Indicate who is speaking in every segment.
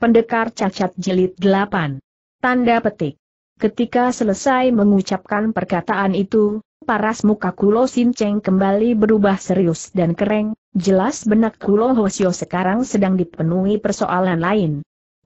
Speaker 1: Pendekar Cacat jelit 8. Tanda petik. Ketika selesai mengucapkan perkataan itu, paras muka Kulo Sinceng kembali berubah serius dan kering. jelas benak Kulo Hosio sekarang sedang dipenuhi persoalan lain.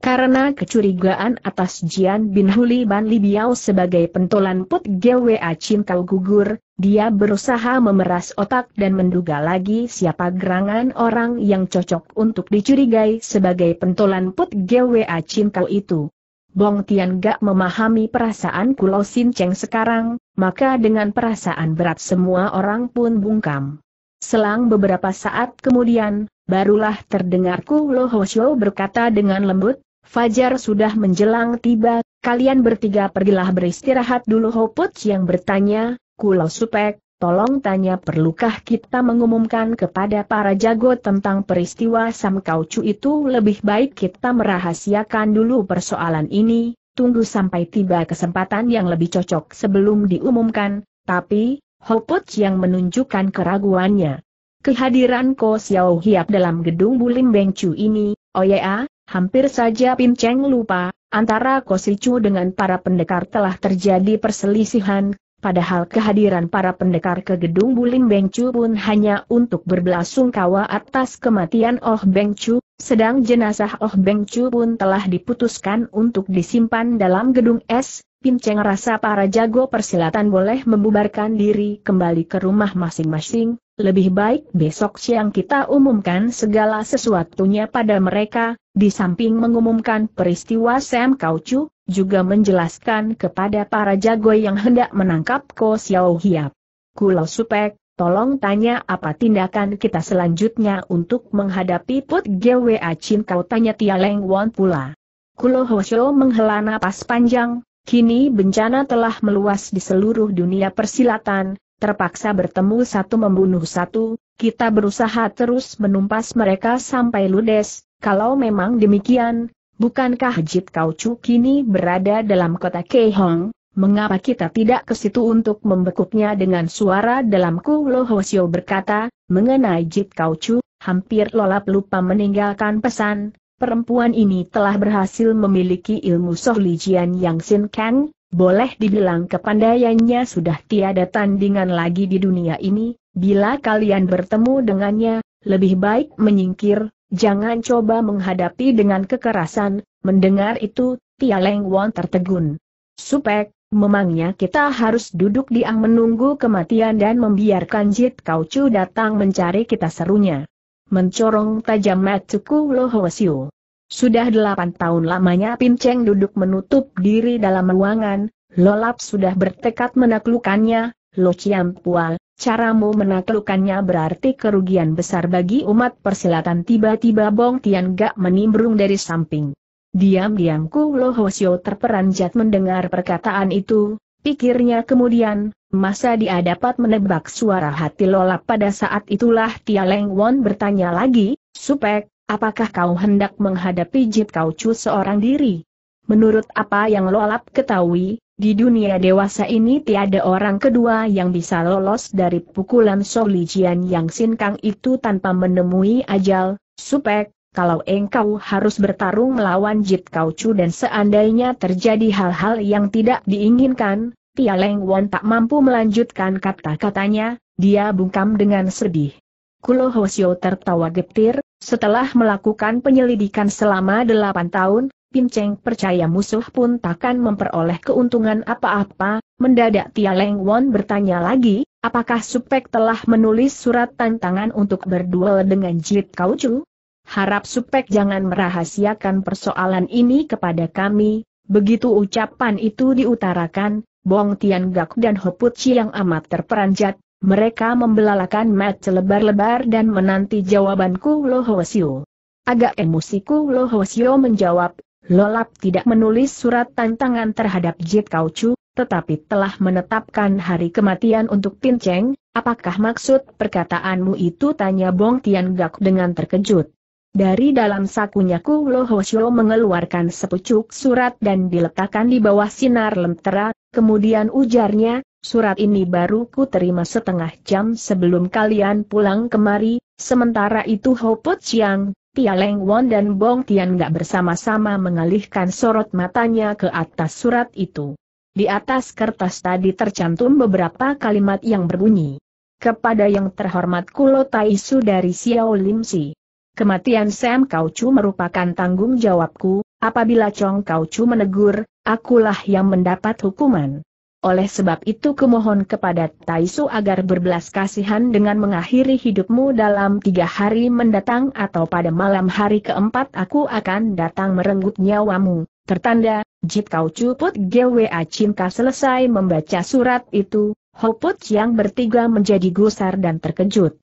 Speaker 1: Karena kecurigaan atas Jian Bin Huli Ban Li Biao sebagai pentolan Put GWA Chin Kau gugur, dia berusaha memeras otak dan menduga lagi siapa gerangan orang yang cocok untuk dicurigai sebagai pentolan Put GWA Chin Kau itu. Bong Tian gak memahami perasaan Kulau Sin Cheng sekarang, maka dengan perasaan berat semua orang pun bungkam. Selang beberapa saat kemudian, barulah terdengar Luo Ho Xiu berkata dengan lembut, Fajar sudah menjelang tiba, kalian bertiga pergilah beristirahat dulu Hoput yang bertanya, Kulau Supek, tolong tanya perlukah kita mengumumkan kepada para jago tentang peristiwa Sam itu lebih baik kita merahasiakan dulu persoalan ini, tunggu sampai tiba kesempatan yang lebih cocok sebelum diumumkan, tapi, Hoput yang menunjukkan keraguannya. Kehadiran Ko Xiao Hiap dalam gedung Bulim Beng Chu ini, oh ya, hampir saja Pin Cheng lupa, antara Ko Chu dengan para pendekar telah terjadi perselisihan, padahal kehadiran para pendekar ke gedung Bulim Beng Chu pun hanya untuk berbelasungkawa atas kematian Oh Beng Chu. sedang jenazah Oh Beng Chu pun telah diputuskan untuk disimpan dalam gedung es. Pim Cheng rasa para jago persilatan boleh membubarkan diri kembali ke rumah masing-masing, lebih baik besok siang kita umumkan segala sesuatunya pada mereka, di samping mengumumkan peristiwa Sam Kaucu, juga menjelaskan kepada para jago yang hendak menangkap Ko Xiao Hiap. Kulau Supek, tolong tanya apa tindakan kita selanjutnya untuk menghadapi Put Gwa Chin kau tanya Tia Leng Won pula. Kulo Hoshio menghela napas panjang, Kini bencana telah meluas di seluruh dunia persilatan, terpaksa bertemu satu membunuh satu, kita berusaha terus menumpas mereka sampai ludes, kalau memang demikian, bukankah Jit Kauchu kini berada dalam kota Keihong, mengapa kita tidak ke situ untuk membekuknya dengan suara dalam Kulo Hosio berkata, mengenai Jit Kauchu, hampir lolap lupa meninggalkan pesan, Perempuan ini telah berhasil memiliki ilmu sohlijian yang sin kang, boleh dibilang kepandaiannya sudah tiada tandingan lagi di dunia ini, bila kalian bertemu dengannya, lebih baik menyingkir, jangan coba menghadapi dengan kekerasan, mendengar itu, Tia Leng Won tertegun. Supek, memangnya kita harus duduk diam menunggu kematian dan membiarkan Jit Kau Chu datang mencari kita serunya mencorong tajam matuku Lohosio. Sudah delapan tahun lamanya Pinceng duduk menutup diri dalam ruangan, Lolap sudah bertekad menaklukkannya, Lo Ciam Pual, caramu menaklukkannya berarti kerugian besar bagi umat persilatan tiba-tiba Bong Tian Gak menimbrung dari samping. diam diamku Ku terperanjat mendengar perkataan itu, pikirnya kemudian, Masa dia dapat menebak suara hati lolap pada saat itulah Tia Leng Won bertanya lagi, Supek, apakah kau hendak menghadapi Jit Kau Chu seorang diri? Menurut apa yang Lolap ketahui, di dunia dewasa ini tiada orang kedua yang bisa lolos dari pukulan Solijian Yang Sin itu tanpa menemui ajal, Supek, kalau engkau harus bertarung melawan Jit Kau Chu dan seandainya terjadi hal-hal yang tidak diinginkan, Tia Leng Won tak mampu melanjutkan kata-katanya, dia bungkam dengan sedih. Kulo Hosio tertawa getir, setelah melakukan penyelidikan selama delapan tahun, Pin Cheng percaya musuh pun takkan memperoleh keuntungan apa-apa, mendadak Tia Leng Won bertanya lagi, apakah Supek telah menulis surat tantangan untuk berduel dengan Jit Chu? Harap Supek jangan merahasiakan persoalan ini kepada kami, begitu ucapan itu diutarakan, Bong Tian Gak dan Hopuchi yang amat terperanjat, mereka membelalakan mat selebar-lebar dan menanti jawabanku Lo Hwasyo. Agak emosiku Lo Hwasyo menjawab, Lolap tidak menulis surat tantangan terhadap Jit Kau Chu, tetapi telah menetapkan hari kematian untuk Pin Cheng, apakah maksud perkataanmu itu tanya Bong Tian Gak dengan terkejut. Dari dalam sakunya Ku Lohosyo mengeluarkan sepucuk surat dan diletakkan di bawah sinar lentera, kemudian ujarnya, surat ini baru ku terima setengah jam sebelum kalian pulang kemari, sementara itu Hopot Chiang, Tia Leng Won dan Bong Tian gak bersama-sama mengalihkan sorot matanya ke atas surat itu. Di atas kertas tadi tercantum beberapa kalimat yang berbunyi. Kepada yang terhormat Kulo Taisu dari Xiao Lim Si. Kematian Sam Kaucu merupakan tanggung jawabku, apabila Chong Kaucu menegur, akulah yang mendapat hukuman. Oleh sebab itu kumohon kepada Taisu agar berbelas kasihan dengan mengakhiri hidupmu dalam tiga hari mendatang atau pada malam hari keempat aku akan datang merenggut nyawamu. Tertanda, Jit Kau put GWA Cinka selesai membaca surat itu, Put yang bertiga menjadi gusar dan terkejut.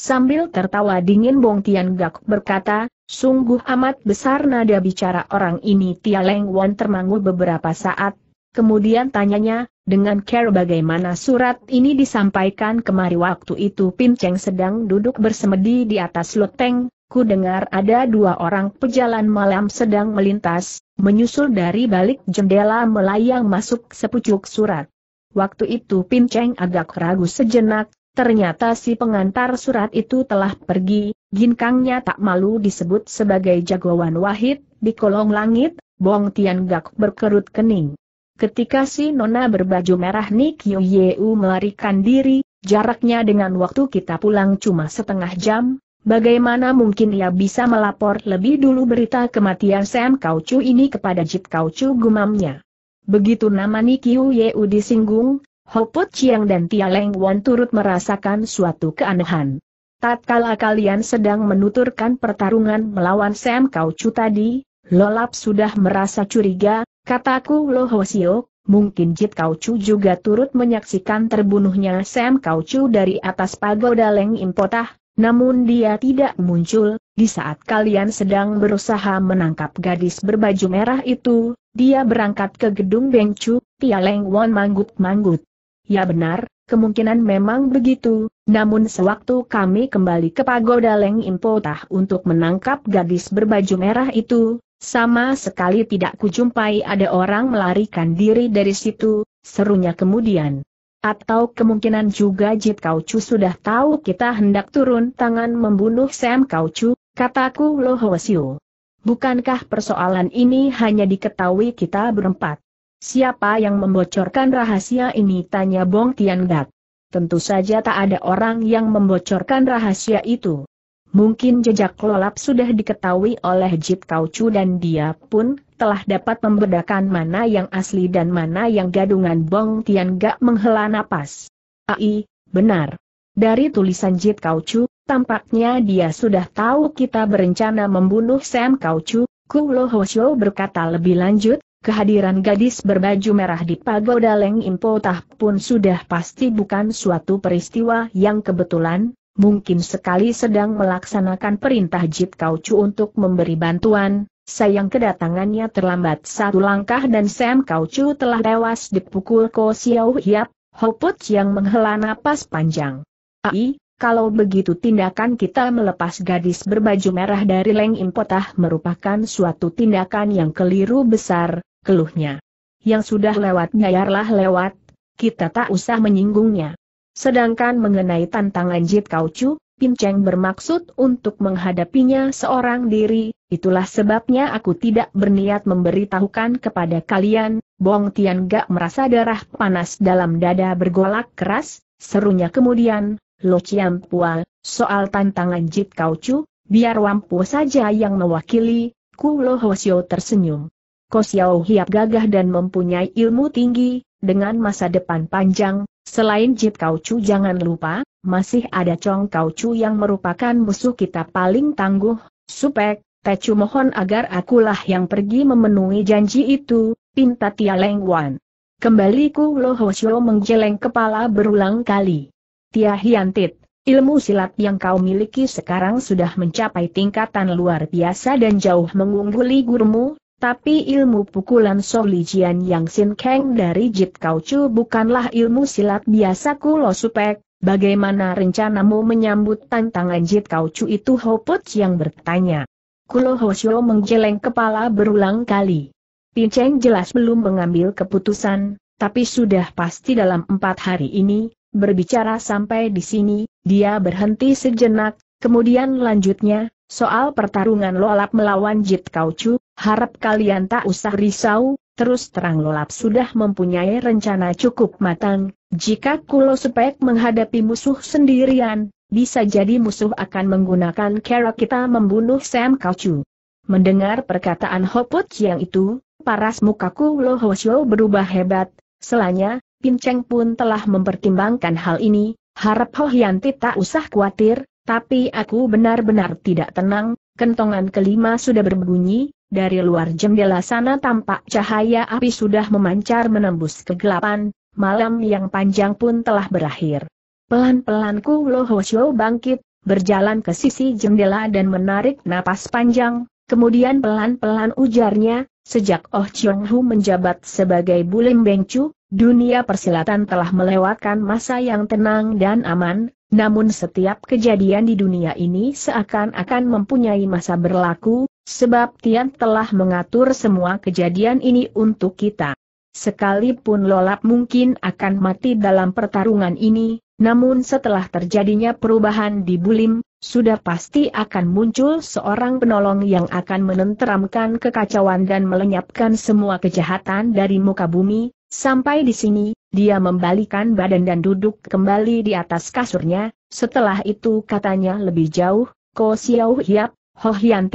Speaker 1: Sambil tertawa dingin Bong Tian Gak berkata, sungguh amat besar nada bicara orang ini Tia Leng Wan termangu beberapa saat, kemudian tanyanya, dengan care bagaimana surat ini disampaikan kemari waktu itu Pin Cheng sedang duduk bersemedi di atas loteng, ku dengar ada dua orang pejalan malam sedang melintas, menyusul dari balik jendela melayang masuk sepucuk surat. Waktu itu Pin Cheng agak ragu sejenak, Ternyata si pengantar surat itu telah pergi, ginkangnya tak malu disebut sebagai jagoan wahid, di kolong langit, Bong gak berkerut kening. Ketika si nona berbaju merah Nikiu Yeu melarikan diri, jaraknya dengan waktu kita pulang cuma setengah jam, bagaimana mungkin ia bisa melapor lebih dulu berita kematian Sam Kaucu ini kepada Jip Kaucu gumamnya. Begitu nama Nikiu Yeu disinggung, Ho Po Chiang dan Tia Leng Wan turut merasakan suatu keanehan. Tatkala kalian sedang menuturkan pertarungan melawan Sam Kau Chu tadi, Lolap sudah merasa curiga, kataku Lo Sio, mungkin Jit Kau Chu juga turut menyaksikan terbunuhnya Sam Kau Chu dari atas pagoda Leng Impotah, namun dia tidak muncul, di saat kalian sedang berusaha menangkap gadis berbaju merah itu, dia berangkat ke gedung Bengcu, Tia Leng Wan manggut-manggut. Ya benar, kemungkinan memang begitu, namun sewaktu kami kembali ke pagoda Leng Impotah untuk menangkap gadis berbaju merah itu, sama sekali tidak kujumpai ada orang melarikan diri dari situ, serunya kemudian. Atau kemungkinan juga Jit Kaucu sudah tahu kita hendak turun tangan membunuh Sam Kaucu, kataku Lo Hwasyu. Bukankah persoalan ini hanya diketahui kita berempat? Siapa yang membocorkan rahasia ini? Tanya Bong Tian Gak. Tentu saja tak ada orang yang membocorkan rahasia itu. Mungkin jejak lolap sudah diketahui oleh Jit Chu dan dia pun telah dapat membedakan mana yang asli dan mana yang gadungan Bong Tian Gak menghela napas. Ai, benar. Dari tulisan Jit Chu, tampaknya dia sudah tahu kita berencana membunuh Sam Kau Kaucu, Kulo Shou berkata lebih lanjut, kehadiran gadis berbaju merah di pagoda Leng Impotah pun sudah pasti bukan suatu peristiwa yang kebetulan, mungkin sekali sedang melaksanakan perintah Jit Kaucu untuk memberi bantuan, sayang kedatangannya terlambat satu langkah dan Sam Kaucu telah tewas dipukul Ko Xiao Hiap, Hoput yang menghela napas panjang. Ai, kalau begitu tindakan kita melepas gadis berbaju merah dari Leng Impotah merupakan suatu tindakan yang keliru besar, keluhnya. Yang sudah lewat nyayarlah lewat, kita tak usah menyinggungnya. Sedangkan mengenai tantangan Jit Kaucu, Cheng bermaksud untuk menghadapinya seorang diri, itulah sebabnya aku tidak berniat memberitahukan kepada kalian, Bong Tian gak merasa darah panas dalam dada bergolak keras, serunya kemudian, Lo Chiam Pual, soal tantangan Jit Kaucu, biar Wampu saja yang mewakili, Ku Lo Hwasyo tersenyum. Ko Xiao Hiap gagah dan mempunyai ilmu tinggi, dengan masa depan panjang, selain Jip Kau Chu jangan lupa, masih ada Chong Kau Chu yang merupakan musuh kita paling tangguh, Supek, Tecu mohon agar akulah yang pergi memenuhi janji itu, pinta Tia Leng Wan. Kembali Ku Lo Hosyo menggeleng kepala berulang kali. Tia Hiantit, ilmu silat yang kau miliki sekarang sudah mencapai tingkatan luar biasa dan jauh mengungguli gurumu, tapi ilmu pukulan Solijian Yang Sin Kang dari Jit Kau Chu bukanlah ilmu silat biasa kulo supek, bagaimana rencanamu menyambut tantangan Jit Kau Chu itu Put yang bertanya. Kulo Hosyo menggeleng kepala berulang kali. Pinceng jelas belum mengambil keputusan, tapi sudah pasti dalam empat hari ini, berbicara sampai di sini, dia berhenti sejenak, kemudian lanjutnya, soal pertarungan lolap melawan Jit Kau Chu, harap kalian tak usah risau, terus terang lolap sudah mempunyai rencana cukup matang, jika kulo sepek menghadapi musuh sendirian, bisa jadi musuh akan menggunakan cara kita membunuh Sam Kaucu. Mendengar perkataan Hoput yang itu, paras mukaku Lo Hosyo berubah hebat, selanya, Pinceng pun telah mempertimbangkan hal ini, harap Ho Yanti tak usah khawatir, tapi aku benar-benar tidak tenang, kentongan kelima sudah berbunyi, dari luar jendela sana tampak cahaya api sudah memancar menembus kegelapan, malam yang panjang pun telah berakhir. Pelan-pelan Ku Ho Xiu bangkit, berjalan ke sisi jendela dan menarik napas panjang, kemudian pelan-pelan ujarnya, sejak Oh Chiong Hu menjabat sebagai Bulim Bengcu, dunia persilatan telah melewatkan masa yang tenang dan aman, namun setiap kejadian di dunia ini seakan-akan mempunyai masa berlaku, Sebab Tian telah mengatur semua kejadian ini untuk kita. Sekalipun Lolap mungkin akan mati dalam pertarungan ini, namun setelah terjadinya perubahan di Bulim, sudah pasti akan muncul seorang penolong yang akan menenteramkan kekacauan dan melenyapkan semua kejahatan dari muka bumi. Sampai di sini, dia membalikan badan dan duduk kembali di atas kasurnya, setelah itu katanya lebih jauh, Ko Xiao Hiap, Ho Hian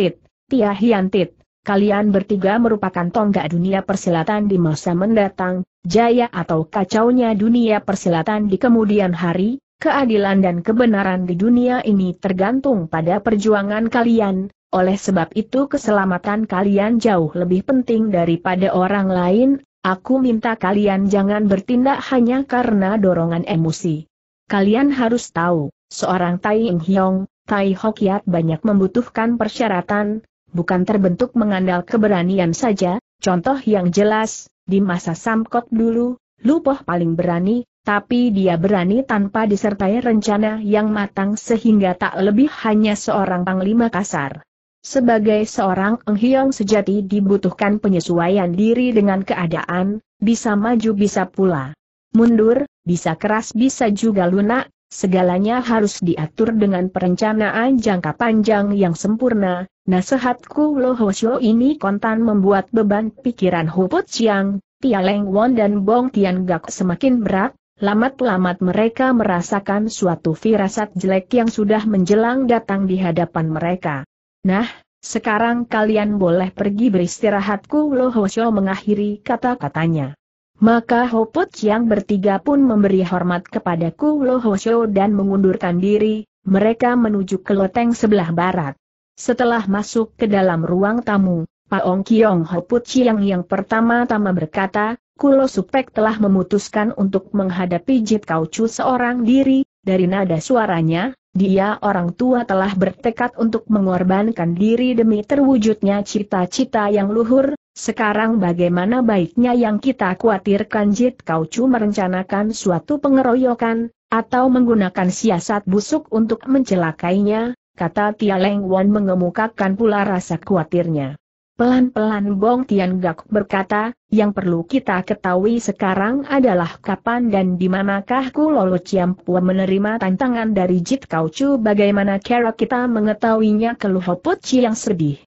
Speaker 1: Tia Hiantit, kalian bertiga merupakan tonggak dunia persilatan di masa mendatang, jaya atau kacaunya dunia persilatan di kemudian hari, keadilan dan kebenaran di dunia ini tergantung pada perjuangan kalian, oleh sebab itu keselamatan kalian jauh lebih penting daripada orang lain, aku minta kalian jangan bertindak hanya karena dorongan emosi. Kalian harus tahu, seorang Tai Ing Hiong, Tai Hokiat banyak membutuhkan persyaratan, bukan terbentuk mengandal keberanian saja, contoh yang jelas, di masa Samkok dulu, Lupoh paling berani, tapi dia berani tanpa disertai rencana yang matang sehingga tak lebih hanya seorang panglima kasar. Sebagai seorang enghiong sejati dibutuhkan penyesuaian diri dengan keadaan, bisa maju bisa pula mundur, bisa keras bisa juga lunak, Segalanya harus diatur dengan perencanaan jangka panjang yang sempurna. Nasihatku Lo Hosio ini kontan membuat beban pikiran Put Chiang, Tia Leng Won dan Bong Tian Gak semakin berat, Lamat-lamat mereka merasakan suatu firasat jelek yang sudah menjelang datang di hadapan mereka. Nah, sekarang kalian boleh pergi beristirahatku Lo Hosyo mengakhiri kata-katanya. Maka Hoput Chiang bertiga pun memberi hormat kepada Kulo Shou dan mengundurkan diri, mereka menuju ke loteng sebelah barat. Setelah masuk ke dalam ruang tamu, Ong Kiong Hoput Chiang yang pertama-tama berkata, Kulo Supek telah memutuskan untuk menghadapi Jit Kaucu seorang diri, dari nada suaranya, dia orang tua telah bertekad untuk mengorbankan diri demi terwujudnya cita-cita yang luhur, sekarang bagaimana baiknya yang kita khawatirkan Jit Kau Chu merencanakan suatu pengeroyokan, atau menggunakan siasat busuk untuk mencelakainya, kata Tia Leng Wan mengemukakan pula rasa khawatirnya. Pelan-pelan Bong Tian Gak berkata, yang perlu kita ketahui sekarang adalah kapan dan di manakah Kulolo Pua menerima tantangan dari Jit Kau Chu bagaimana cara kita mengetahuinya keluh Hopot Chi yang sedih.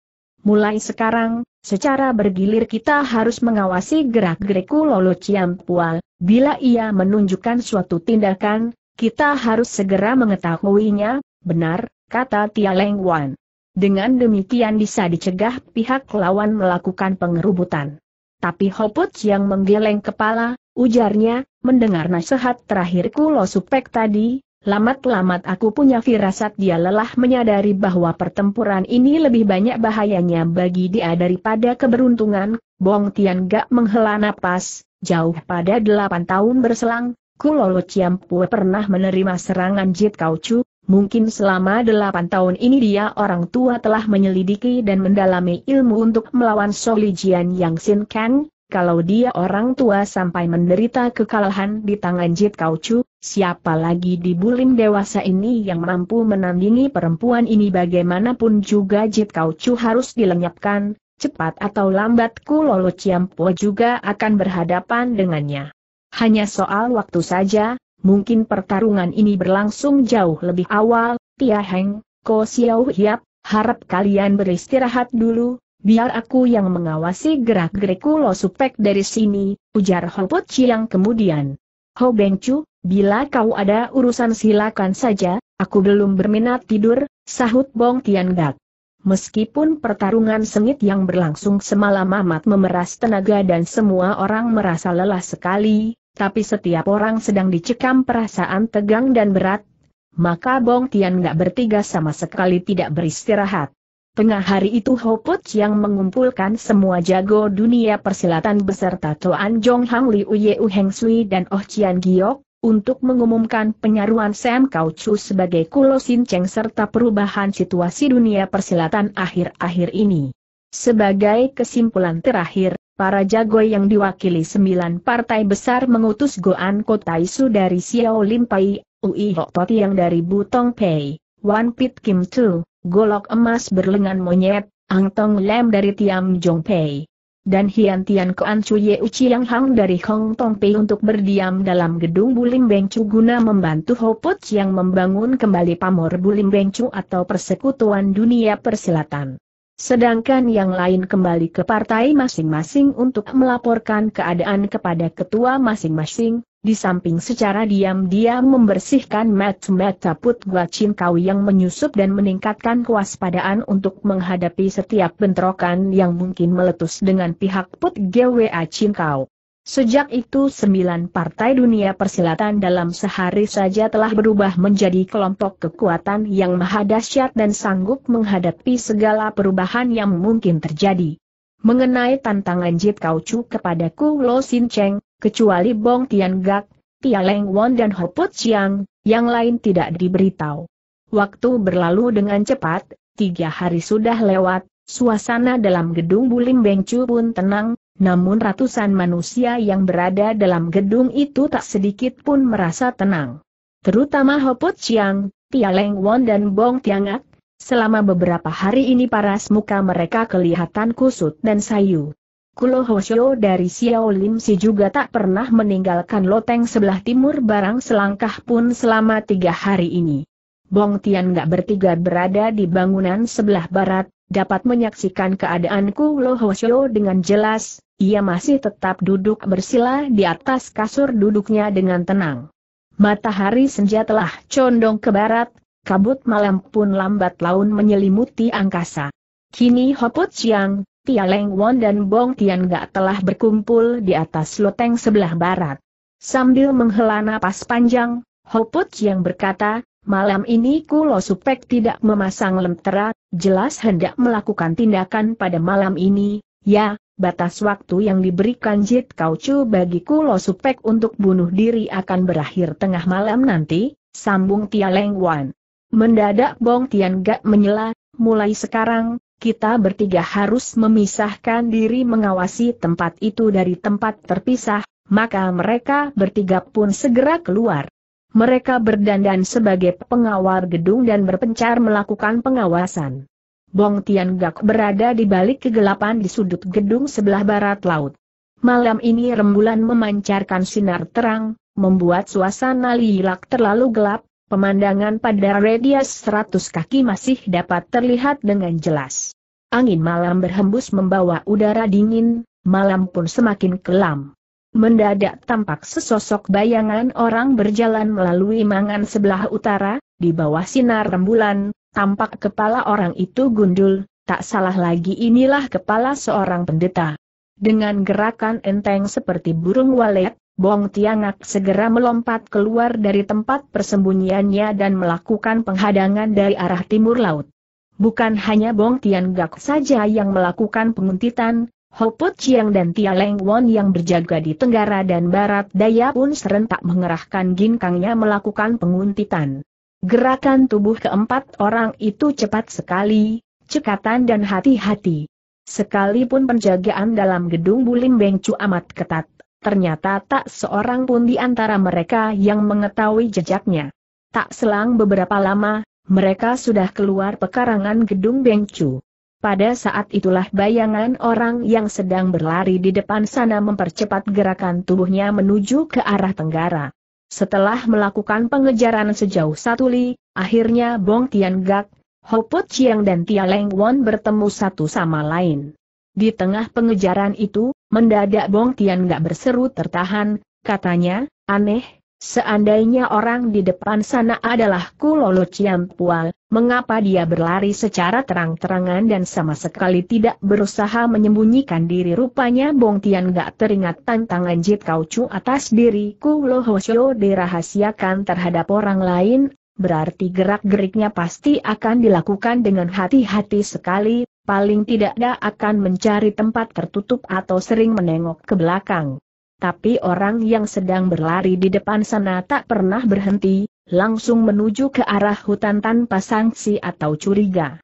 Speaker 1: Mulai sekarang, Secara bergilir kita harus mengawasi gerak-gerikku Lolo Ciampual, bila ia menunjukkan suatu tindakan, kita harus segera mengetahuinya, benar, kata Tia Leng Wan. Dengan demikian bisa dicegah pihak lawan melakukan pengerubutan. Tapi Hoput yang menggeleng kepala, ujarnya, mendengar nasihat terakhirku Lo Supek tadi, Lamat-lamat aku punya firasat dia lelah menyadari bahwa pertempuran ini lebih banyak bahayanya bagi dia daripada keberuntungan, Bong Tian gak menghela napas, jauh pada delapan tahun berselang, Kulolo Ciampue pernah menerima serangan Jit Kaucu, mungkin selama delapan tahun ini dia orang tua telah menyelidiki dan mendalami ilmu untuk melawan Solijian Yang Sin Kang, kalau dia orang tua sampai menderita kekalahan di tangan Jit Kaucu, Siapa lagi di bulim dewasa ini yang mampu menandingi perempuan ini bagaimanapun juga Jit Kau Chu harus dilenyapkan, cepat atau lambat Kulolo Ciampo juga akan berhadapan dengannya. Hanya soal waktu saja, mungkin pertarungan ini berlangsung jauh lebih awal, Tia Heng, Ko Xiao Hiap, harap kalian beristirahat dulu, biar aku yang mengawasi gerak-gerik Lolo Supek dari sini, ujar Hopot Chiang kemudian. Ho Beng Chu, Bila kau ada urusan silakan saja, aku belum berminat tidur, sahut Bong Tian. Gak. Meskipun pertarungan sengit yang berlangsung semalam amat memeras tenaga dan semua orang merasa lelah sekali, tapi setiap orang sedang dicekam perasaan tegang dan berat, maka Bong Tian gak bertiga sama sekali tidak beristirahat. Tengah hari itu Ho Put yang mengumpulkan semua jago dunia persilatan beserta Toan Jong Hang Liu Ye U Sui dan Oh Chian Giok, untuk mengumumkan penyaruan Sam Kaucu sebagai Kulo Cheng serta perubahan situasi dunia persilatan akhir-akhir ini. Sebagai kesimpulan terakhir, para jago yang diwakili sembilan partai besar mengutus Goan Kotaisu dari Lim Pai, Ui Hokpoti yang dari Butong Pei, Wan Pit Kim Tu, Golok Emas Berlengan Monyet, Ang Tong Lem dari Tiam Jong Pei, dan Hian Tian Kuan Chu Ye Uci Yang Hang dari Hong Tong Pei untuk berdiam dalam gedung Bulim Beng Chu guna membantu Hopot yang membangun kembali pamor Bulim Beng Chu atau Persekutuan Dunia Persilatan. Sedangkan yang lain kembali ke partai masing-masing untuk melaporkan keadaan kepada ketua masing-masing, di samping secara diam-diam membersihkan mata-mata put guacin kau yang menyusup dan meningkatkan kewaspadaan untuk menghadapi setiap bentrokan yang mungkin meletus dengan pihak put GWA Kau. Sejak itu sembilan partai dunia persilatan dalam sehari saja telah berubah menjadi kelompok kekuatan yang maha dahsyat dan sanggup menghadapi segala perubahan yang mungkin terjadi. Mengenai tantangan Jit Chu kepada Ku Lo Sin Cheng, Kecuali Bong Tian Gak, Tia Leng Won dan Ho Put Siang, yang lain tidak diberitahu. Waktu berlalu dengan cepat, tiga hari sudah lewat, suasana dalam gedung Bulim Bengcu pun tenang, namun ratusan manusia yang berada dalam gedung itu tak sedikit pun merasa tenang. Terutama Put Chiang, Tia Leng Won dan Bong Gak, selama beberapa hari ini paras muka mereka kelihatan kusut dan sayu. Kulo Hoshio dari Xiaolin Si juga tak pernah meninggalkan loteng sebelah timur barang selangkah pun selama tiga hari ini. Bong Tian gak bertiga berada di bangunan sebelah barat, dapat menyaksikan keadaan Kulo Hoshio dengan jelas, ia masih tetap duduk bersila di atas kasur duduknya dengan tenang. Matahari senja telah condong ke barat, kabut malam pun lambat laun menyelimuti angkasa. Kini Hoput Siang, Tia Leng Won dan Bong Tian Gak telah berkumpul di atas loteng sebelah barat. Sambil menghela napas panjang, Put yang berkata, malam ini Kulo Supek tidak memasang lentera, jelas hendak melakukan tindakan pada malam ini, ya, batas waktu yang diberikan Jit Kau Chu bagi Kulo Supek untuk bunuh diri akan berakhir tengah malam nanti, sambung Tia Leng Won. Mendadak Bong Tian Gak menyela, mulai sekarang, kita bertiga harus memisahkan diri mengawasi tempat itu dari tempat terpisah, maka mereka bertiga pun segera keluar. Mereka berdandan sebagai pengawal gedung dan berpencar melakukan pengawasan. Bong Tian Gak berada di balik kegelapan di sudut gedung sebelah barat laut. Malam ini rembulan memancarkan sinar terang, membuat suasana lilak terlalu gelap, Pemandangan pada radius 100 kaki masih dapat terlihat dengan jelas. Angin malam berhembus membawa udara dingin, malam pun semakin kelam. Mendadak tampak sesosok bayangan orang berjalan melalui mangan sebelah utara, di bawah sinar rembulan, tampak kepala orang itu gundul, tak salah lagi inilah kepala seorang pendeta. Dengan gerakan enteng seperti burung walet, Bong Tiangak segera melompat keluar dari tempat persembunyiannya dan melakukan penghadangan dari arah timur laut. Bukan hanya Bong Tiangak saja yang melakukan penguntitan, Put Chiang dan Tia Leng Won yang berjaga di tenggara dan barat daya pun serentak mengerahkan ginkangnya melakukan penguntitan. Gerakan tubuh keempat orang itu cepat sekali, cekatan dan hati-hati. Sekalipun penjagaan dalam gedung Bulim Bengcu amat ketat, ternyata tak seorang pun di antara mereka yang mengetahui jejaknya. Tak selang beberapa lama, mereka sudah keluar pekarangan gedung Bengcu. Pada saat itulah bayangan orang yang sedang berlari di depan sana mempercepat gerakan tubuhnya menuju ke arah tenggara. Setelah melakukan pengejaran sejauh satu li, akhirnya Bong Tian Gak, Ho Put Chiang dan Tia Leng Won bertemu satu sama lain. Di tengah pengejaran itu, Mendadak Bong Tian gak berseru tertahan, katanya, aneh, seandainya orang di depan sana adalah Kulolo Ciam Pual, mengapa dia berlari secara terang-terangan dan sama sekali tidak berusaha menyembunyikan diri rupanya Bong Tian gak teringat tantangan Jit Kau Chu atas diri Kulolo Hosyo dirahasiakan terhadap orang lain berarti gerak-geriknya pasti akan dilakukan dengan hati-hati sekali, paling tidak dia akan mencari tempat tertutup atau sering menengok ke belakang. Tapi orang yang sedang berlari di depan sana tak pernah berhenti, langsung menuju ke arah hutan tanpa sanksi atau curiga.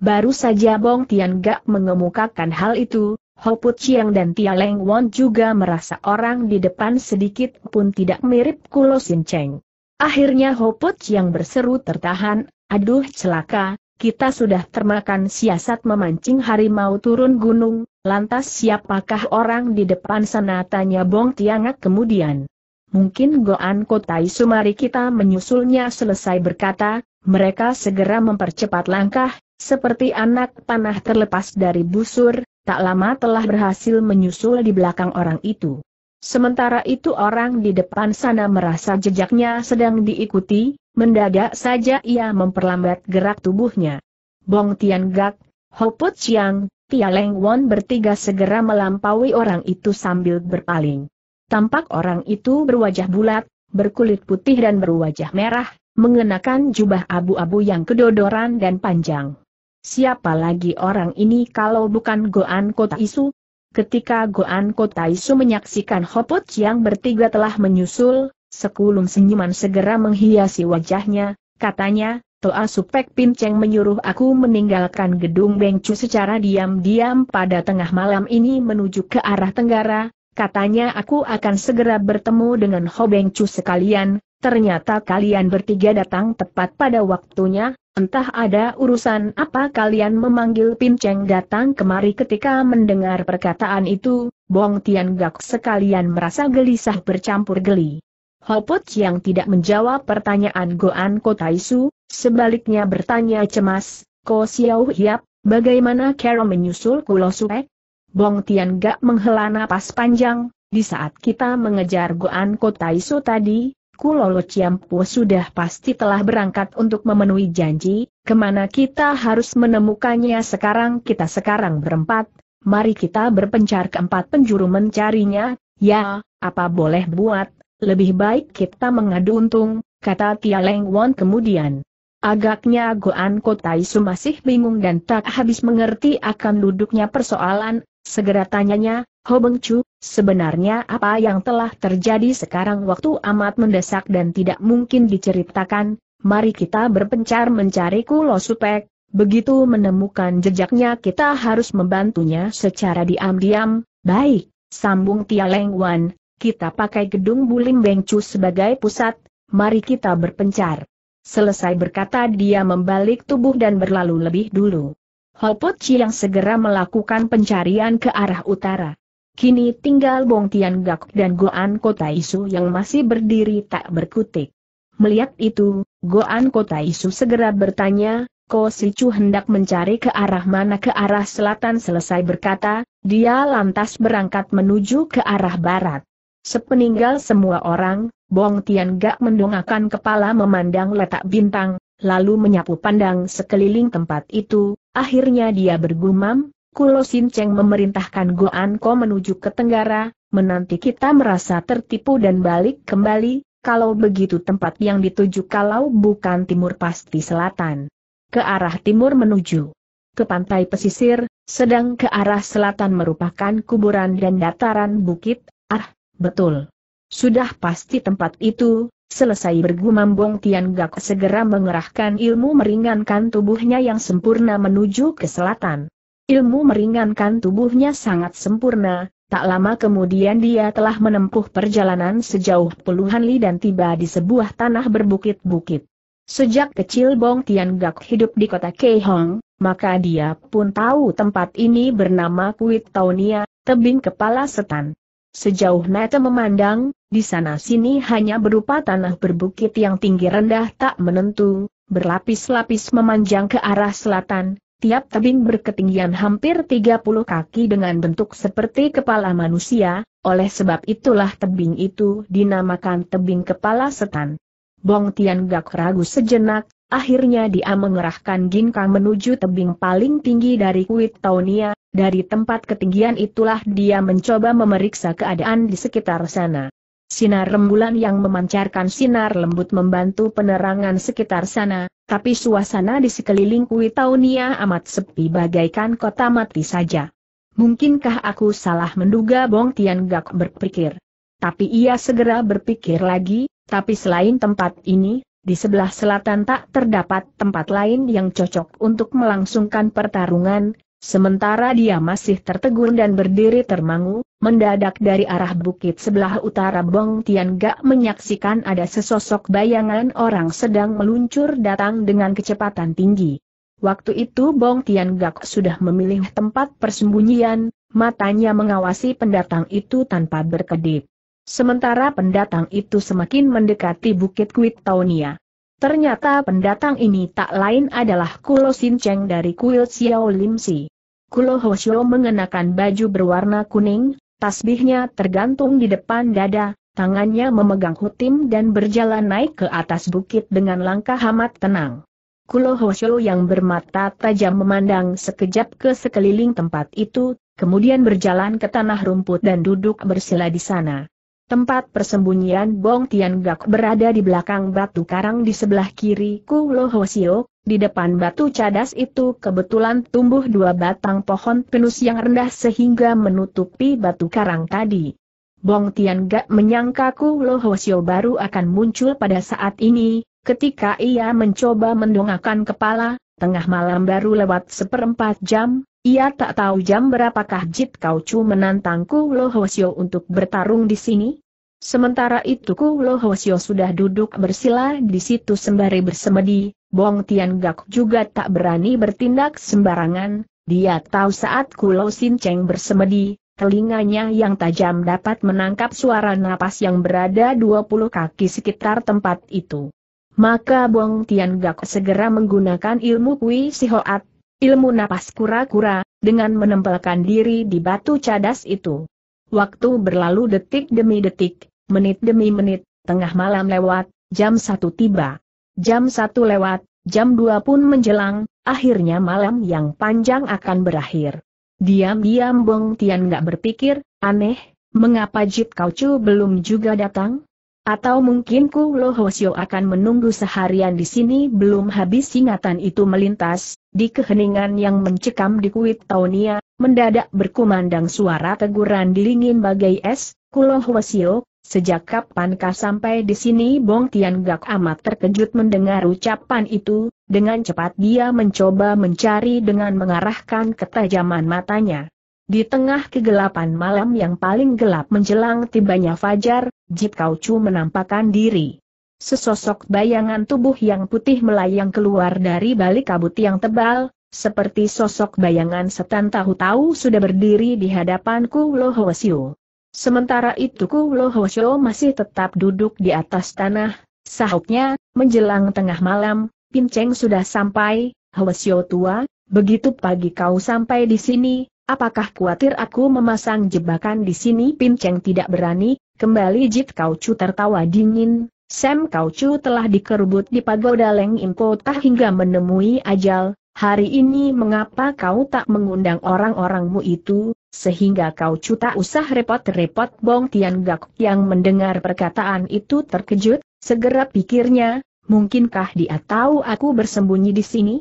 Speaker 1: Baru saja Bong Tian Gak mengemukakan hal itu, Put Chiang dan Tia Leng Won juga merasa orang di depan sedikit pun tidak mirip Kulo Sin Cheng. Akhirnya Hopot yang berseru tertahan, aduh celaka, kita sudah termakan siasat memancing harimau turun gunung, lantas siapakah orang di depan sana tanya Bong Tiangak kemudian. Mungkin Goan Kotai Sumari kita menyusulnya selesai berkata, mereka segera mempercepat langkah, seperti anak panah terlepas dari busur, tak lama telah berhasil menyusul di belakang orang itu. Sementara itu orang di depan sana merasa jejaknya sedang diikuti, mendadak saja ia memperlambat gerak tubuhnya. Bong Tian Gak, Ho Put Chiang, Tia Leng Won bertiga segera melampaui orang itu sambil berpaling. Tampak orang itu berwajah bulat, berkulit putih dan berwajah merah, mengenakan jubah abu-abu yang kedodoran dan panjang. Siapa lagi orang ini kalau bukan Goan Kota Isu, Ketika Goan Kotaisu menyaksikan Hopot yang bertiga telah menyusul, sekulum senyuman segera menghiasi wajahnya, katanya, Toa Supek Pinceng menyuruh aku meninggalkan gedung Bengcu secara diam-diam pada tengah malam ini menuju ke arah tenggara, katanya aku akan segera bertemu dengan Ho Bengcu sekalian, ternyata kalian bertiga datang tepat pada waktunya, entah ada urusan apa kalian memanggil Pinceng datang kemari ketika mendengar perkataan itu, Bong Tian Gak sekalian merasa gelisah bercampur geli. Hopot yang tidak menjawab pertanyaan Goan Kotaisu, sebaliknya bertanya cemas, Ko Xiao Hiap, bagaimana Carol menyusul Kulo Suek? Bong Tian Gak menghela napas panjang, di saat kita mengejar Goan Kotaisu tadi, Kulolo Ciampu sudah pasti telah berangkat untuk memenuhi janji, kemana kita harus menemukannya sekarang kita sekarang berempat, mari kita berpencar keempat penjuru mencarinya, ya, apa boleh buat, lebih baik kita mengadu untung, kata Tia Leng Won kemudian. Agaknya Goan Kotaisu Su masih bingung dan tak habis mengerti akan duduknya persoalan, Segera tanyanya, beng Chu, sebenarnya apa yang telah terjadi sekarang waktu amat mendesak dan tidak mungkin diceritakan, mari kita berpencar mencari Kulo Supek, begitu menemukan jejaknya kita harus membantunya secara diam-diam, baik, sambung Tia Leng Wan, kita pakai gedung Bulim Beng Chu sebagai pusat, mari kita berpencar. Selesai berkata dia membalik tubuh dan berlalu lebih dulu. Hopochi yang segera melakukan pencarian ke arah utara. Kini tinggal Bong Tian Gak dan Goan Kota Isu yang masih berdiri tak berkutik. Melihat itu, Goan Kota Isu segera bertanya, Ko Si Chu hendak mencari ke arah mana ke arah selatan selesai berkata, dia lantas berangkat menuju ke arah barat. Sepeninggal semua orang, Bong Tian Gak mendongakkan kepala memandang letak bintang, lalu menyapu pandang sekeliling tempat itu, Akhirnya dia bergumam, Kulo Sinceng memerintahkan Goanko menuju ke Tenggara, menanti kita merasa tertipu dan balik kembali, kalau begitu tempat yang dituju kalau bukan timur pasti selatan. Ke arah timur menuju ke pantai pesisir, sedang ke arah selatan merupakan kuburan dan dataran bukit, ah, betul. Sudah pasti tempat itu, selesai bergumam Bong Tian Gak segera mengerahkan ilmu meringankan tubuhnya yang sempurna menuju ke selatan. Ilmu meringankan tubuhnya sangat sempurna, tak lama kemudian dia telah menempuh perjalanan sejauh puluhan li dan tiba di sebuah tanah berbukit-bukit. Sejak kecil Bong Tian Gak hidup di kota Keihong, maka dia pun tahu tempat ini bernama Kuit Taunia, tebing kepala setan. Sejauh mata memandang, di sana-sini hanya berupa tanah berbukit yang tinggi rendah tak menentu, berlapis-lapis memanjang ke arah selatan, tiap tebing berketinggian hampir 30 kaki dengan bentuk seperti kepala manusia, oleh sebab itulah tebing itu dinamakan tebing kepala setan. Bong Tian Gak ragu sejenak, Akhirnya dia mengerahkan ginkang menuju tebing paling tinggi dari Kuit Taunia, dari tempat ketinggian itulah dia mencoba memeriksa keadaan di sekitar sana. Sinar rembulan yang memancarkan sinar lembut membantu penerangan sekitar sana, tapi suasana di sekeliling Kuitaunia amat sepi bagaikan kota mati saja. Mungkinkah aku salah menduga Bong Tian Gak berpikir? Tapi ia segera berpikir lagi, tapi selain tempat ini, di sebelah selatan tak terdapat tempat lain yang cocok untuk melangsungkan pertarungan, Sementara dia masih tertegun dan berdiri termangu, mendadak dari arah bukit sebelah utara Bong Tian Gak menyaksikan ada sesosok bayangan orang sedang meluncur datang dengan kecepatan tinggi. Waktu itu Bong Tian Gak sudah memilih tempat persembunyian, matanya mengawasi pendatang itu tanpa berkedip. Sementara pendatang itu semakin mendekati Bukit kuit Taunia. Ternyata pendatang ini tak lain adalah Kulo Sin Cheng dari kuil Xiao Lim Si. Kulo Hoshio mengenakan baju berwarna kuning, tasbihnya tergantung di depan dada, tangannya memegang hutim dan berjalan naik ke atas bukit dengan langkah amat tenang. Kulo Hoshio yang bermata tajam memandang sekejap ke sekeliling tempat itu, kemudian berjalan ke tanah rumput dan duduk bersila di sana. Tempat persembunyian Bong Tian Gak berada di belakang batu karang di sebelah kiri Ho Sio. di depan batu cadas itu kebetulan tumbuh dua batang pohon pinus yang rendah sehingga menutupi batu karang tadi. Bong Tian Gak menyangka Ho Sio baru akan muncul pada saat ini, ketika ia mencoba mendongakkan kepala, tengah malam baru lewat seperempat jam, ia tak tahu jam berapakah Jit Kau Chu menantang Ku Lo Hosio untuk bertarung di sini. Sementara itu Ku Lo Hosio sudah duduk bersila di situ sembari bersemedi, Bong Tian Gak juga tak berani bertindak sembarangan, dia tahu saat Ku Lo Sin Cheng bersemedi, telinganya yang tajam dapat menangkap suara napas yang berada 20 kaki sekitar tempat itu. Maka Bong Tian Gak segera menggunakan ilmu Kui Sihoat ilmu napas kura-kura, dengan menempelkan diri di batu cadas itu. Waktu berlalu detik demi detik, menit demi menit, tengah malam lewat, jam satu tiba. Jam satu lewat, jam dua pun menjelang, akhirnya malam yang panjang akan berakhir. Diam-diam Bong Tian gak berpikir, aneh, mengapa Jit Kauchu belum juga datang? Atau mungkin Ku Lo Hosio akan menunggu seharian di sini belum habis ingatan itu melintas, di keheningan yang mencekam di kuit Taunia, mendadak berkumandang suara teguran dilingin bagai es, Ku Lo Hosio, sejak kapankah sampai di sini Bong Tian Gak amat terkejut mendengar ucapan itu, dengan cepat dia mencoba mencari dengan mengarahkan ketajaman matanya. Di tengah kegelapan malam yang paling gelap menjelang tibanya fajar, Jip Kaucu menampakkan diri. Sesosok bayangan tubuh yang putih melayang keluar dari balik kabut yang tebal, seperti sosok bayangan setan tahu-tahu sudah berdiri di hadapanku Lohosio. Sementara itu Ku Lohosio masih tetap duduk di atas tanah, sahutnya, menjelang tengah malam, Pinceng sudah sampai, Hwasio tua, begitu pagi kau sampai di sini, Apakah khawatir aku memasang jebakan di sini? Pin Cheng tidak berani, kembali Jit Kau Chu tertawa dingin. Sam Kau Chu telah dikerubut di pagoda Leng tak Tah hingga menemui ajal. Hari ini mengapa kau tak mengundang orang-orangmu itu, sehingga kau Chu tak usah repot-repot Bong Tian Gak yang mendengar perkataan itu terkejut, segera pikirnya, mungkinkah dia tahu aku bersembunyi di sini?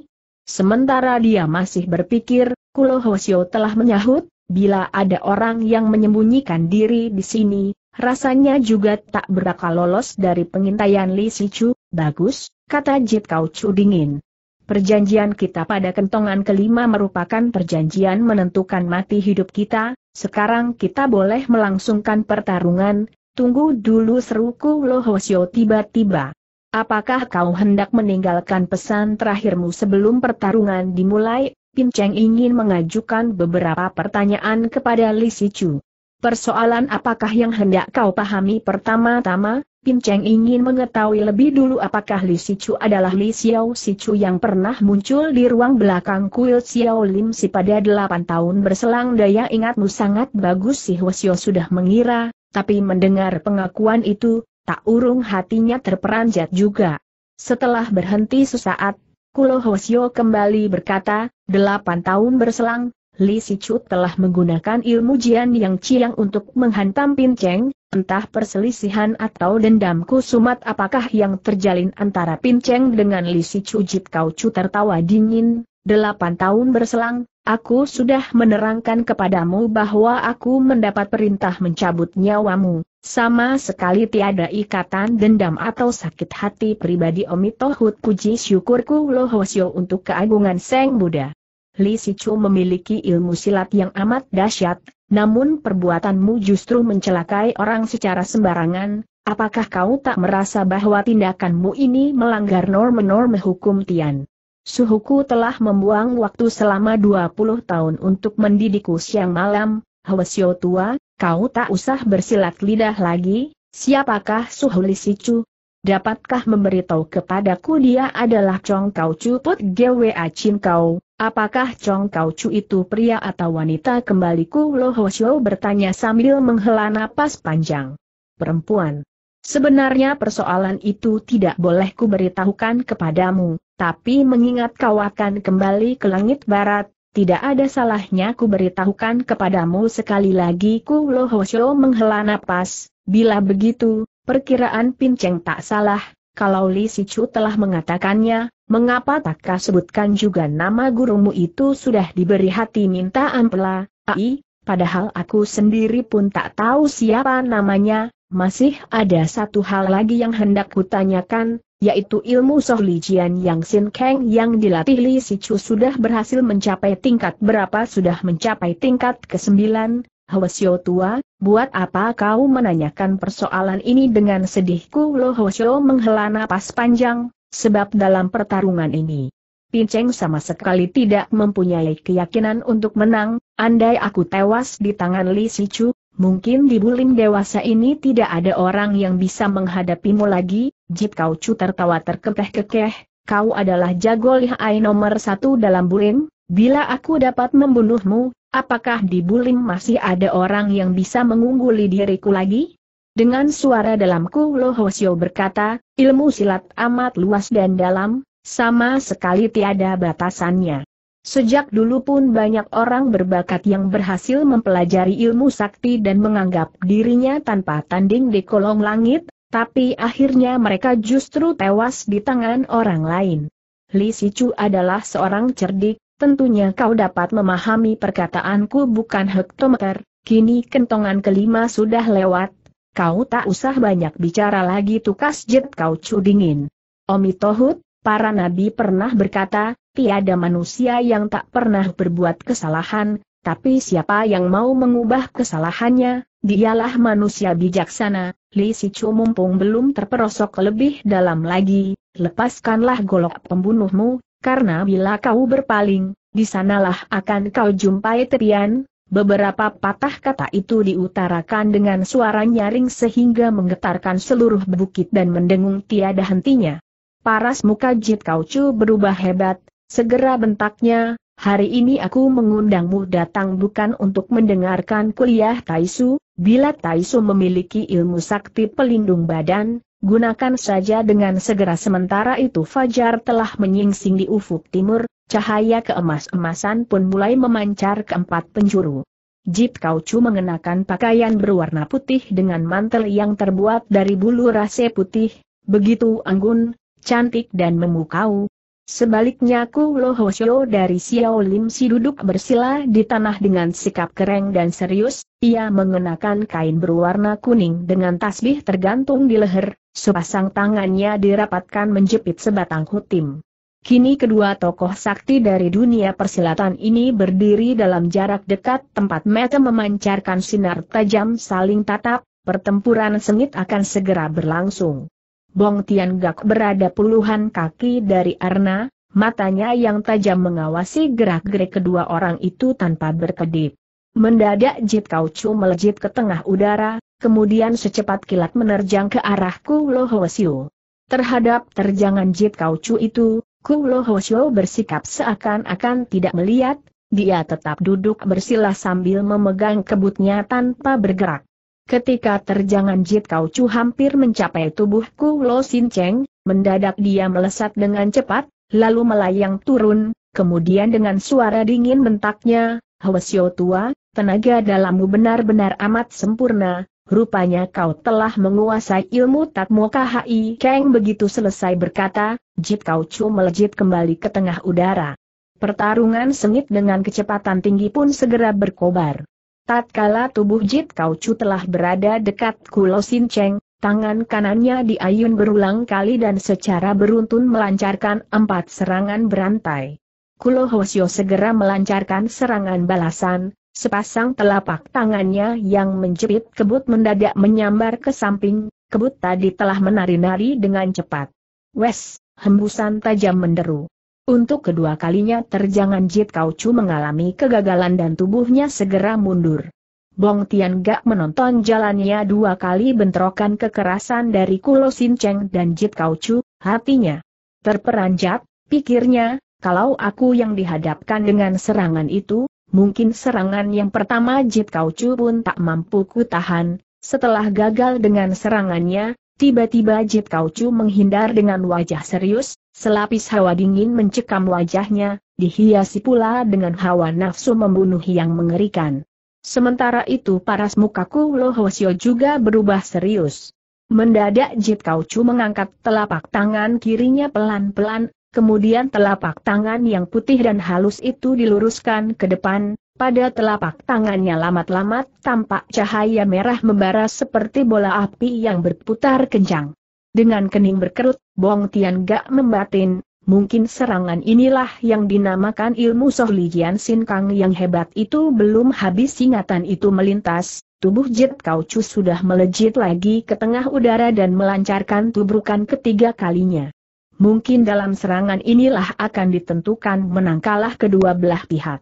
Speaker 1: Sementara dia masih berpikir, Kulo Hosio telah menyahut, bila ada orang yang menyembunyikan diri di sini, rasanya juga tak berakal lolos dari pengintaian Li Sichu, bagus, kata Jit Kau Chu dingin. Perjanjian kita pada kentongan kelima merupakan perjanjian menentukan mati hidup kita, sekarang kita boleh melangsungkan pertarungan, tunggu dulu seruku Hoshio tiba-tiba. Apakah kau hendak meninggalkan pesan terakhirmu sebelum pertarungan dimulai? Pin Cheng ingin mengajukan beberapa pertanyaan kepada Li Sichu. Persoalan apakah yang hendak kau pahami pertama-tama, Pin Cheng ingin mengetahui lebih dulu apakah Li Sichu adalah Li Xiao Si Sichu yang pernah muncul di ruang belakang kuil Xiao Lim Si pada delapan tahun berselang daya ingatmu sangat bagus si Hwasyo sudah mengira, tapi mendengar pengakuan itu, tak urung hatinya terperanjat juga. Setelah berhenti sesaat, Kulo Hosio kembali berkata, delapan tahun berselang, Li Sichu telah menggunakan ilmu Jian Yang Chiang untuk menghantam Pinceng, entah perselisihan atau dendamku sumat apakah yang terjalin antara Pinceng dengan Li Sichu Jit Kau Chu tertawa dingin, delapan tahun berselang, aku sudah menerangkan kepadamu bahwa aku mendapat perintah mencabut nyawamu. Sama sekali tiada ikatan dendam atau sakit hati pribadi Omitohut puji syukurku Lohosyo untuk keagungan Seng Buddha. Li Sichu memiliki ilmu silat yang amat dahsyat, namun perbuatanmu justru mencelakai orang secara sembarangan, apakah kau tak merasa bahwa tindakanmu ini melanggar norma-norma hukum Tian? Suhuku telah membuang waktu selama 20 tahun untuk mendidikku siang malam, Hwasyo tua, kau tak usah bersilat lidah lagi, siapakah Suhuli Sicu? Dapatkah memberitahu kepadaku dia adalah Chong Kau Chu Put Gwa Chin Kau? Apakah Chong Kau Chu itu pria atau wanita kembali ku Lo Hwasyo bertanya sambil menghela napas panjang. Perempuan. Sebenarnya persoalan itu tidak boleh ku beritahukan kepadamu, tapi mengingat kau akan kembali ke langit barat, tidak ada salahnya ku beritahukan kepadamu sekali lagi ku lohosyo menghela napas, bila begitu, perkiraan pinceng tak salah, kalau Li Sichu telah mengatakannya, mengapa takkah sebutkan juga nama gurumu itu sudah diberi hati minta ampela, ai, padahal aku sendiri pun tak tahu siapa namanya, masih ada satu hal lagi yang hendak kutanyakan, yaitu ilmu sohlijian yang Sin Kang yang dilatih Li Sichu sudah berhasil mencapai tingkat berapa sudah mencapai tingkat ke-9, Hwasyo tua, buat apa kau menanyakan persoalan ini dengan sedihku Lo Hwasyo menghela napas panjang, sebab dalam pertarungan ini, Pinceng sama sekali tidak mempunyai keyakinan untuk menang, andai aku tewas di tangan Li Sichu, Mungkin di bulim dewasa ini tidak ada orang yang bisa menghadapimu lagi, Jip Kau Chu tertawa terkekeh-kekeh, kau adalah jago lihai nomor satu dalam bulim, bila aku dapat membunuhmu, apakah di bulim masih ada orang yang bisa mengungguli diriku lagi? Dengan suara dalamku Lo Hosio berkata, ilmu silat amat luas dan dalam, sama sekali tiada batasannya. Sejak dulu pun banyak orang berbakat yang berhasil mempelajari ilmu sakti dan menganggap dirinya tanpa tanding di kolong langit, tapi akhirnya mereka justru tewas di tangan orang lain. Li Sichu adalah seorang cerdik, tentunya kau dapat memahami perkataanku bukan hektometer, kini kentongan kelima sudah lewat, kau tak usah banyak bicara lagi tukas jet kau cu dingin. Tohut, para nabi pernah berkata, tiada manusia yang tak pernah berbuat kesalahan, tapi siapa yang mau mengubah kesalahannya, dialah manusia bijaksana, Li Sicu mumpung belum terperosok lebih dalam lagi, lepaskanlah golok pembunuhmu, karena bila kau berpaling, di sanalah akan kau jumpai tepian, beberapa patah kata itu diutarakan dengan suara nyaring sehingga menggetarkan seluruh bukit dan mendengung tiada hentinya. Paras muka Jit Kaucu berubah hebat, segera bentaknya, hari ini aku mengundangmu datang bukan untuk mendengarkan kuliah Taisu, bila Taisu memiliki ilmu sakti pelindung badan, gunakan saja dengan segera sementara itu Fajar telah menyingsing di ufuk timur, cahaya keemas-emasan pun mulai memancar ke empat penjuru. Jit Kaucu mengenakan pakaian berwarna putih dengan mantel yang terbuat dari bulu rase putih, begitu anggun, cantik dan memukau. Sebaliknya Ku Lo dari Xiao Lim Si duduk bersila di tanah dengan sikap kereng dan serius, ia mengenakan kain berwarna kuning dengan tasbih tergantung di leher, sepasang tangannya dirapatkan menjepit sebatang hutim. Kini kedua tokoh sakti dari dunia persilatan ini berdiri dalam jarak dekat tempat mata memancarkan sinar tajam saling tatap, pertempuran sengit akan segera berlangsung. Bong Tian Gak berada puluhan kaki dari Arna, matanya yang tajam mengawasi gerak-gerik kedua orang itu tanpa berkedip. Mendadak Jit Kau Chu melejit ke tengah udara, kemudian secepat kilat menerjang ke arah Ku Lo Ho Terhadap terjangan Jit Kau Chu itu, Ku Lo Ho bersikap seakan-akan tidak melihat, dia tetap duduk bersila sambil memegang kebutnya tanpa bergerak. Ketika terjangan Jit Chu hampir mencapai tubuhku Lo Sin Cheng, mendadak dia melesat dengan cepat, lalu melayang turun, kemudian dengan suara dingin bentaknya, Hwasyo tua, tenaga dalammu benar-benar amat sempurna, rupanya kau telah menguasai ilmu Tatmo Hai Keng begitu selesai berkata, Jit Chu melejit kembali ke tengah udara. Pertarungan sengit dengan kecepatan tinggi pun segera berkobar. Tatkala tubuh Jit Kaucu telah berada dekat Kulo Sin Cheng, tangan kanannya diayun berulang kali dan secara beruntun melancarkan empat serangan berantai. Kulo Hosio segera melancarkan serangan balasan, sepasang telapak tangannya yang menjepit kebut mendadak menyambar ke samping, kebut tadi telah menari-nari dengan cepat. Wes, hembusan tajam menderu. Untuk kedua kalinya terjangan Jit Kau Chu mengalami kegagalan dan tubuhnya segera mundur. Bong Tian Gak menonton jalannya dua kali bentrokan kekerasan dari Kulo Sin Cheng dan Jit Kau Chu, hatinya terperanjat, pikirnya, kalau aku yang dihadapkan dengan serangan itu, mungkin serangan yang pertama Jit Kau Chu pun tak mampu kutahan, setelah gagal dengan serangannya, Tiba-tiba Jit Kaucu menghindar dengan wajah serius, selapis hawa dingin mencekam wajahnya, dihiasi pula dengan hawa nafsu membunuh yang mengerikan. Sementara itu paras mukaku Lohosio juga berubah serius. Mendadak Jit Kaucu mengangkat telapak tangan kirinya pelan-pelan, kemudian telapak tangan yang putih dan halus itu diluruskan ke depan, pada telapak tangannya lamat-lamat tampak cahaya merah membara seperti bola api yang berputar kencang. Dengan kening berkerut, Bong Tian gak membatin, mungkin serangan inilah yang dinamakan ilmu Soh Lijian Sin Kang yang hebat itu belum habis ingatan itu melintas, tubuh Jit Kau Chu sudah melejit lagi ke tengah udara dan melancarkan tubrukan ketiga kalinya. Mungkin dalam serangan inilah akan ditentukan menang kalah kedua belah pihak.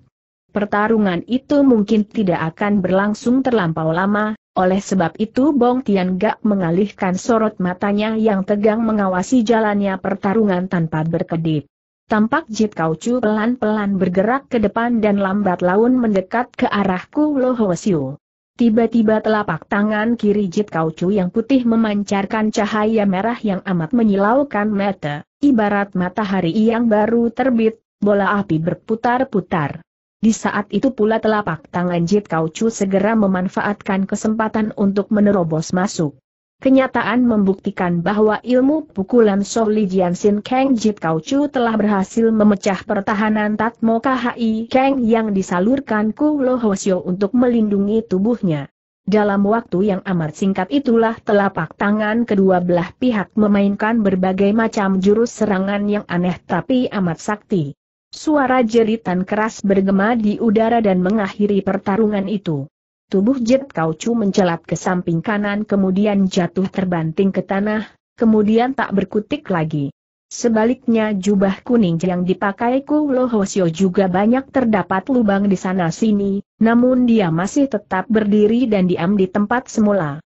Speaker 1: Pertarungan itu mungkin tidak akan berlangsung terlampau lama, oleh sebab itu Bong Tian Gak mengalihkan sorot matanya yang tegang mengawasi jalannya pertarungan tanpa berkedip. Tampak Jit Kau Chu pelan-pelan bergerak ke depan dan lambat laun mendekat ke arah Ku Lo Ho Siu. Tiba-tiba telapak tangan kiri Jit Kau Chu yang putih memancarkan cahaya merah yang amat menyilaukan mata, ibarat matahari yang baru terbit, bola api berputar-putar. Di saat itu pula telapak tangan Jit Kaucu segera memanfaatkan kesempatan untuk menerobos masuk. Kenyataan membuktikan bahwa ilmu pukulan Soh Li Sin Kang Jit Kaucu telah berhasil memecah pertahanan Tatmo KHI Kang yang disalurkan Ku Lo Hosyo untuk melindungi tubuhnya. Dalam waktu yang amat singkat itulah telapak tangan kedua belah pihak memainkan berbagai macam jurus serangan yang aneh tapi amat sakti. Suara jeritan keras bergema di udara dan mengakhiri pertarungan itu. Tubuh Jet Kaucu mencelat ke samping kanan kemudian jatuh terbanting ke tanah, kemudian tak berkutik lagi. Sebaliknya jubah kuning yang dipakai Ku Lohosio juga banyak terdapat lubang di sana-sini, namun dia masih tetap berdiri dan diam di tempat semula.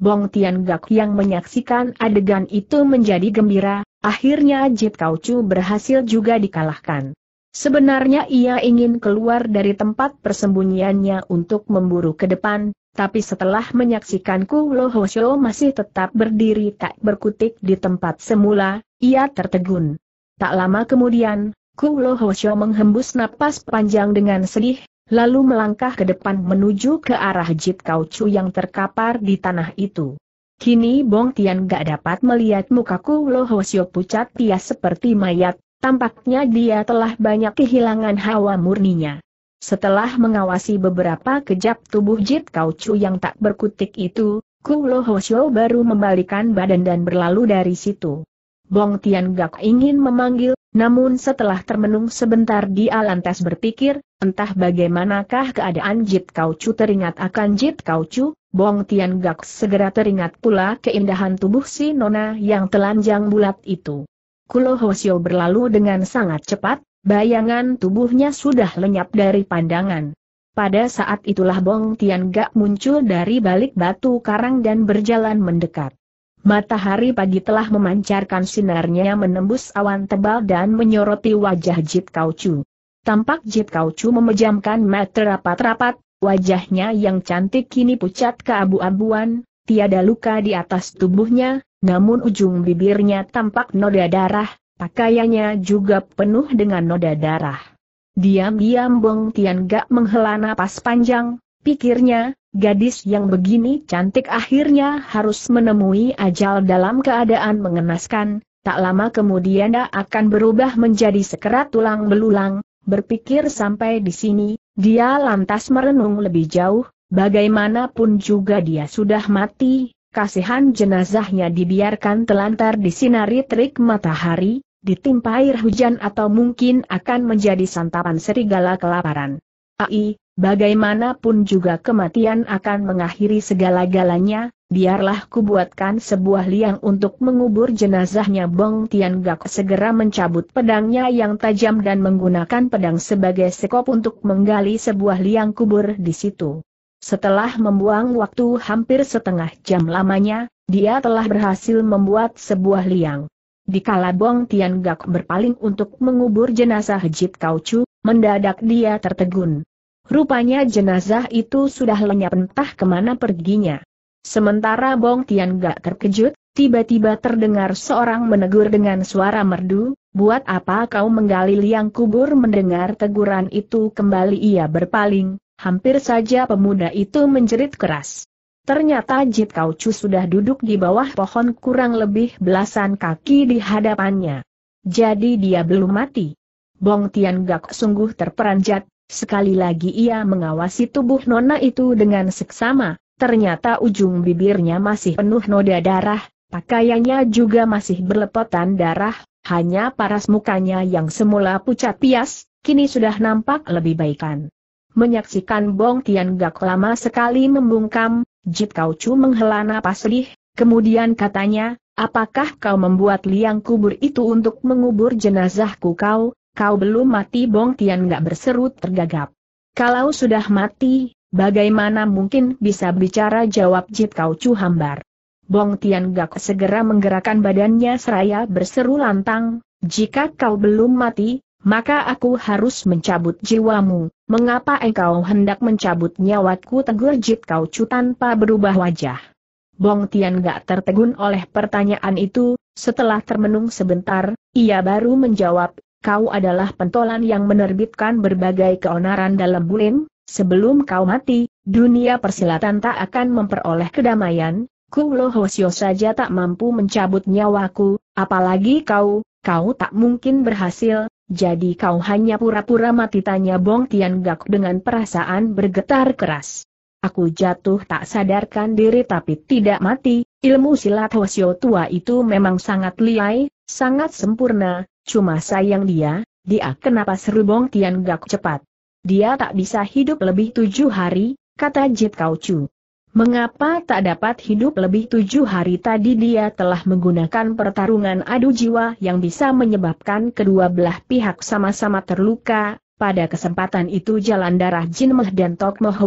Speaker 1: Bong Tian Gak yang menyaksikan adegan itu menjadi gembira, akhirnya Jit Kaucu berhasil juga dikalahkan. Sebenarnya ia ingin keluar dari tempat persembunyiannya untuk memburu ke depan, tapi setelah menyaksikanku Lohosho masih tetap berdiri tak berkutik di tempat semula, ia tertegun. Tak lama kemudian, Ku Lohosho menghembus napas panjang dengan sedih, lalu melangkah ke depan menuju ke arah Jit Chu yang terkapar di tanah itu. Kini Bong Tian gak dapat melihat mukaku Lohosyo pucat pias seperti mayat, Tampaknya dia telah banyak kehilangan hawa murninya. Setelah mengawasi beberapa kejap tubuh Jit Kau Chu yang tak berkutik itu, Kulo Shou baru membalikan badan dan berlalu dari situ. Bong Tian Gak ingin memanggil, namun setelah termenung sebentar di lantas berpikir, entah bagaimanakah keadaan Jit Kau Chu teringat akan Jit Kau Chu, Bong Tian Gak segera teringat pula keindahan tubuh si Nona yang telanjang bulat itu. Kulo Hosio berlalu dengan sangat cepat, bayangan tubuhnya sudah lenyap dari pandangan. Pada saat itulah Bong Tian Gak muncul dari balik batu karang dan berjalan mendekat. Matahari pagi telah memancarkan sinarnya menembus awan tebal dan menyoroti wajah Jit Kaucu. Tampak Jit Kaucu memejamkan mata rapat-rapat, wajahnya yang cantik kini pucat keabu-abuan, tiada luka di atas tubuhnya, namun ujung bibirnya tampak noda darah, pakaiannya juga penuh dengan noda darah. Diam-diam Bong Tian gak menghela napas panjang, pikirnya, gadis yang begini cantik akhirnya harus menemui ajal dalam keadaan mengenaskan, tak lama kemudian dia akan berubah menjadi sekerat tulang belulang, berpikir sampai di sini, dia lantas merenung lebih jauh, bagaimanapun juga dia sudah mati, kasihan jenazahnya dibiarkan telantar di sinari terik matahari, ditimpa air hujan atau mungkin akan menjadi santapan serigala kelaparan. Ai, bagaimanapun juga kematian akan mengakhiri segala-galanya, biarlah kubuatkan sebuah liang untuk mengubur jenazahnya Bong Tian Gak segera mencabut pedangnya yang tajam dan menggunakan pedang sebagai sekop untuk menggali sebuah liang kubur di situ. Setelah membuang waktu hampir setengah jam lamanya, dia telah berhasil membuat sebuah liang. Di Kalabong Tian Gak berpaling untuk mengubur jenazah Jit Kaucu, mendadak dia tertegun. Rupanya jenazah itu sudah lenyap entah kemana perginya. Sementara Bong Tian Gak terkejut, tiba-tiba terdengar seorang menegur dengan suara merdu, buat apa kau menggali liang kubur mendengar teguran itu kembali ia berpaling, Hampir saja pemuda itu menjerit keras. Ternyata Jit Kaucu sudah duduk di bawah pohon kurang lebih belasan kaki di hadapannya. Jadi dia belum mati. Bong Tian Gak sungguh terperanjat, sekali lagi ia mengawasi tubuh nona itu dengan seksama, ternyata ujung bibirnya masih penuh noda darah, pakaiannya juga masih berlepotan darah, hanya paras mukanya yang semula pucat pias, kini sudah nampak lebih baikan menyaksikan Bong Tian Gak lama sekali membungkam, Jip Kau Chu menghela napas lih, kemudian katanya, apakah kau membuat liang kubur itu untuk mengubur jenazahku kau, kau belum mati Bong Tian Gak berseru tergagap. Kalau sudah mati, bagaimana mungkin bisa bicara jawab Jip Kau Chu hambar. Bong Tian Gak segera menggerakkan badannya seraya berseru lantang, jika kau belum mati, maka aku harus mencabut jiwamu, mengapa engkau hendak mencabut nyawaku tegur Jit Kau Chu tanpa berubah wajah. Bong Tian gak tertegun oleh pertanyaan itu, setelah termenung sebentar, ia baru menjawab, kau adalah pentolan yang menerbitkan berbagai keonaran dalam bulim, sebelum kau mati, dunia persilatan tak akan memperoleh kedamaian, ku lohosio saja tak mampu mencabut nyawaku, apalagi kau, kau tak mungkin berhasil, jadi kau hanya pura-pura mati tanya Bong Tian Gak dengan perasaan bergetar keras. Aku jatuh tak sadarkan diri tapi tidak mati, ilmu silat Hwasyo tua itu memang sangat liai, sangat sempurna, cuma sayang dia, dia kenapa seru Bong Tian Gak cepat. Dia tak bisa hidup lebih tujuh hari, kata Jit Kau Chu. Mengapa tak dapat hidup lebih tujuh hari tadi dia telah menggunakan pertarungan adu jiwa yang bisa menyebabkan kedua belah pihak sama-sama terluka, pada kesempatan itu jalan darah Jin Meh dan Tok Moh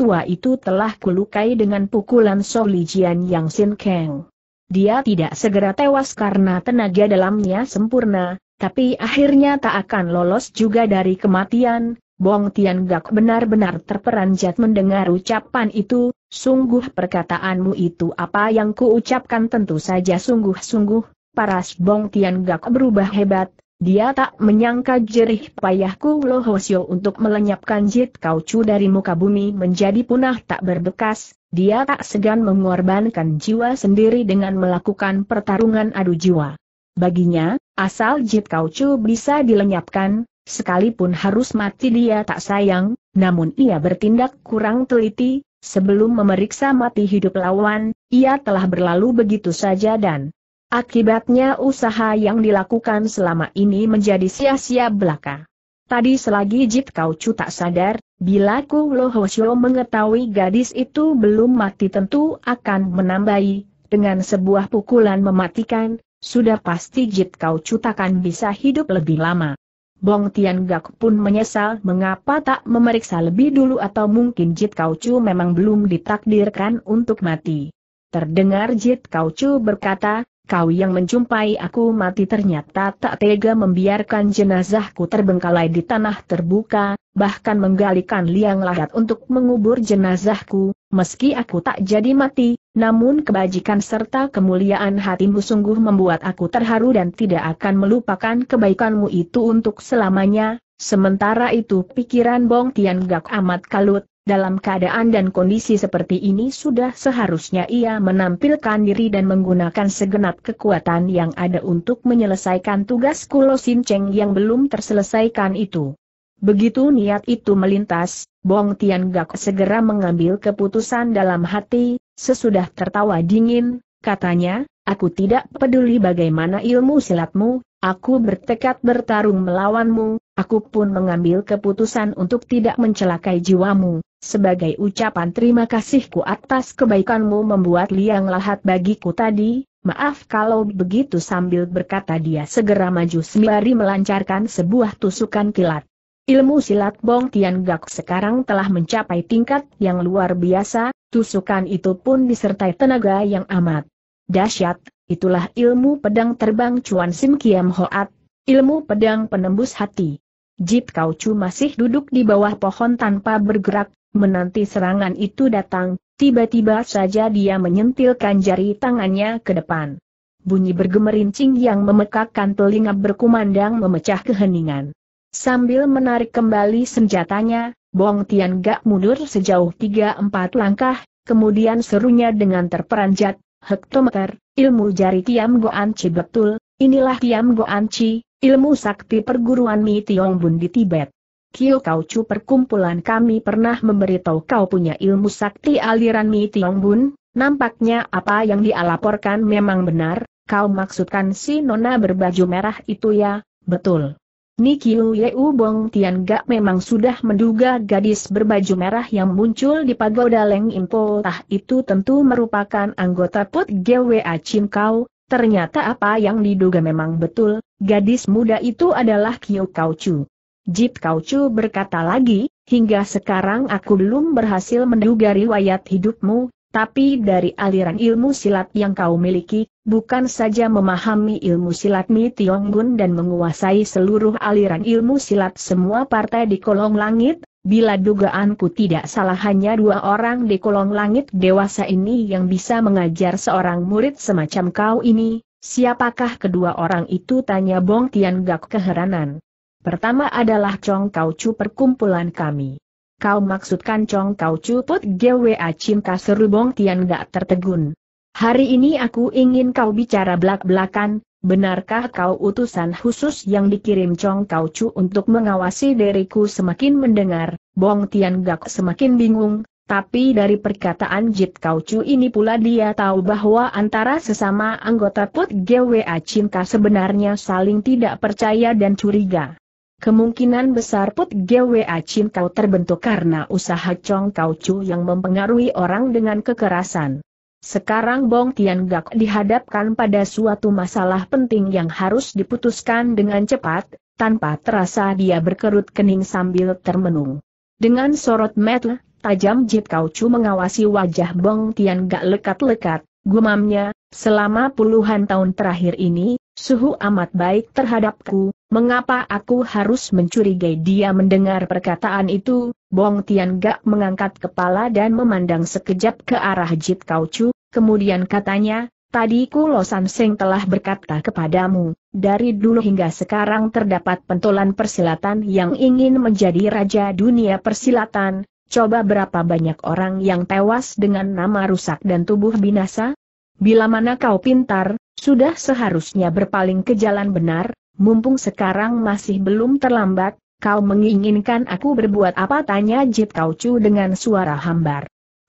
Speaker 1: tua itu telah kulukai dengan pukulan Sohli Jian Yang Sin Keng. Dia tidak segera tewas karena tenaga dalamnya sempurna, tapi akhirnya tak akan lolos juga dari kematian, Bong Tian Gak benar-benar terperanjat mendengar ucapan itu, sungguh perkataanmu itu apa yang kuucapkan tentu saja sungguh-sungguh, paras Bong Tian Gak berubah hebat, dia tak menyangka jerih payahku Lohosio untuk melenyapkan Jit Kaucu dari muka bumi menjadi punah tak berbekas, dia tak segan mengorbankan jiwa sendiri dengan melakukan pertarungan adu jiwa. Baginya, asal Jit Kaucu bisa dilenyapkan, Sekalipun harus mati dia tak sayang, namun ia bertindak kurang teliti, sebelum memeriksa mati hidup lawan, ia telah berlalu begitu saja dan akibatnya usaha yang dilakukan selama ini menjadi sia-sia belaka. Tadi selagi Jit Kau Chu tak sadar, bila Ku Lo Hosyo mengetahui gadis itu belum mati tentu akan menambahi, dengan sebuah pukulan mematikan, sudah pasti Jit Kau Chu takkan bisa hidup lebih lama. Bong Tian Gak pun menyesal mengapa tak memeriksa lebih dulu atau mungkin Jit Kau Chu memang belum ditakdirkan untuk mati. Terdengar Jit Kau Chu berkata, kau yang menjumpai aku mati ternyata tak tega membiarkan jenazahku terbengkalai di tanah terbuka, bahkan menggalikan liang lahat untuk mengubur jenazahku, meski aku tak jadi mati, namun kebajikan serta kemuliaan hatimu sungguh membuat aku terharu dan tidak akan melupakan kebaikanmu itu untuk selamanya. Sementara itu pikiran Bong Tian Gak amat kalut, dalam keadaan dan kondisi seperti ini sudah seharusnya ia menampilkan diri dan menggunakan segenap kekuatan yang ada untuk menyelesaikan tugas Kulo Sin Cheng yang belum terselesaikan itu. Begitu niat itu melintas, Bong Tian Gak segera mengambil keputusan dalam hati, sesudah tertawa dingin, katanya, aku tidak peduli bagaimana ilmu silatmu, aku bertekad bertarung melawanmu, aku pun mengambil keputusan untuk tidak mencelakai jiwamu. Sebagai ucapan terima kasihku atas kebaikanmu membuat liang lahat bagiku tadi, Maaf kalau begitu sambil berkata dia segera maju sembari melancarkan sebuah tusukan kilat. Ilmu silat Bong Tian Gak sekarang telah mencapai tingkat yang luar biasa, tusukan itu pun disertai tenaga yang amat dahsyat. Itulah ilmu pedang terbang Cuan Sim Kiam Hoat, ilmu pedang penembus hati. Jip Kau Chu masih duduk di bawah pohon tanpa bergerak, menanti serangan itu datang, tiba-tiba saja dia menyentilkan jari tangannya ke depan. Bunyi bergemerincing yang memekakkan telinga berkumandang memecah keheningan. Sambil menarik kembali senjatanya, Bong Tian Gak mundur sejauh 3-4 langkah, kemudian serunya dengan terperanjat, hektometer, ilmu jari Tiam Goan Chi betul, inilah Tiam Goan Chi, ilmu sakti perguruan Mi Tiong Bun di Tibet. Kio Kau Chu perkumpulan kami pernah memberitahu kau punya ilmu sakti aliran Mi Tiong Bun, nampaknya apa yang dialaporkan memang benar, kau maksudkan si nona berbaju merah itu ya, betul. Nikiu Yeu Bong Tian Gak memang sudah menduga gadis berbaju merah yang muncul di pagoda Leng Impo Tah itu tentu merupakan anggota Put GWA Chin Kau, ternyata apa yang diduga memang betul, gadis muda itu adalah Kiu Kau Chu. Jip Kau Chu berkata lagi, hingga sekarang aku belum berhasil menduga riwayat hidupmu, tapi dari aliran ilmu silat yang kau miliki, bukan saja memahami ilmu silat Mi Tionggun dan menguasai seluruh aliran ilmu silat semua partai di kolong langit, bila dugaanku tidak salah hanya dua orang di kolong langit dewasa ini yang bisa mengajar seorang murid semacam kau ini, siapakah kedua orang itu tanya Bong Tian Gak keheranan. Pertama adalah Chong Kau Chu perkumpulan kami. Kau maksudkan Chong Kau Chu Put Gwa Cim Kasur Bong Tian Gak tertegun. Hari ini aku ingin kau bicara belak-belakan, benarkah kau utusan khusus yang dikirim Chong Kau Chu untuk mengawasi diriku semakin mendengar, Bong Tian Gak semakin bingung, tapi dari perkataan Jit Kau Chu ini pula dia tahu bahwa antara sesama anggota Put GWA Cinta sebenarnya saling tidak percaya dan curiga. Kemungkinan besar Put GWA Cinta terbentuk karena usaha Chong Kau Chu yang mempengaruhi orang dengan kekerasan. Sekarang Bong Tian Gak dihadapkan pada suatu masalah penting yang harus diputuskan dengan cepat, tanpa terasa dia berkerut kening sambil termenung. Dengan sorot mata tajam Jit Kaucu mengawasi wajah Bong Tian Gak lekat-lekat, gumamnya, selama puluhan tahun terakhir ini, suhu amat baik terhadapku, mengapa aku harus mencurigai dia mendengar perkataan itu, Bong Tian Gak mengangkat kepala dan memandang sekejap ke arah Jit Kaucu, Kemudian katanya, tadi Kulo Sanseng telah berkata kepadamu, dari dulu hingga sekarang terdapat pentolan persilatan yang ingin menjadi raja dunia persilatan, coba berapa banyak orang yang tewas dengan nama rusak dan tubuh binasa? Bila mana kau pintar, sudah seharusnya berpaling ke jalan benar, mumpung sekarang masih belum terlambat, kau menginginkan aku berbuat apa tanya Jit Kaucu dengan suara hambar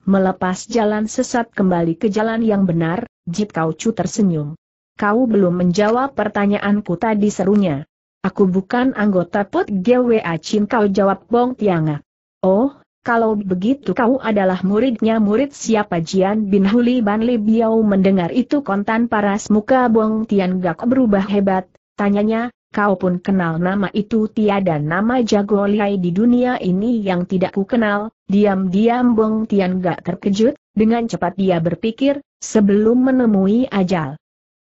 Speaker 1: melepas jalan sesat kembali ke jalan yang benar, Jip Kau Chu tersenyum. Kau belum menjawab pertanyaanku tadi serunya. Aku bukan anggota pot GWA Chin kau jawab Bong Tianga. Oh, kalau begitu kau adalah muridnya murid siapa Jian bin Huli Ban Li Biao mendengar itu kontan paras muka Bong gak berubah hebat, tanyanya, Kau pun kenal nama itu tiada nama jago liai di dunia ini yang tidak ku kenal, diam-diam Bong Tian gak terkejut, dengan cepat dia berpikir, sebelum menemui ajal,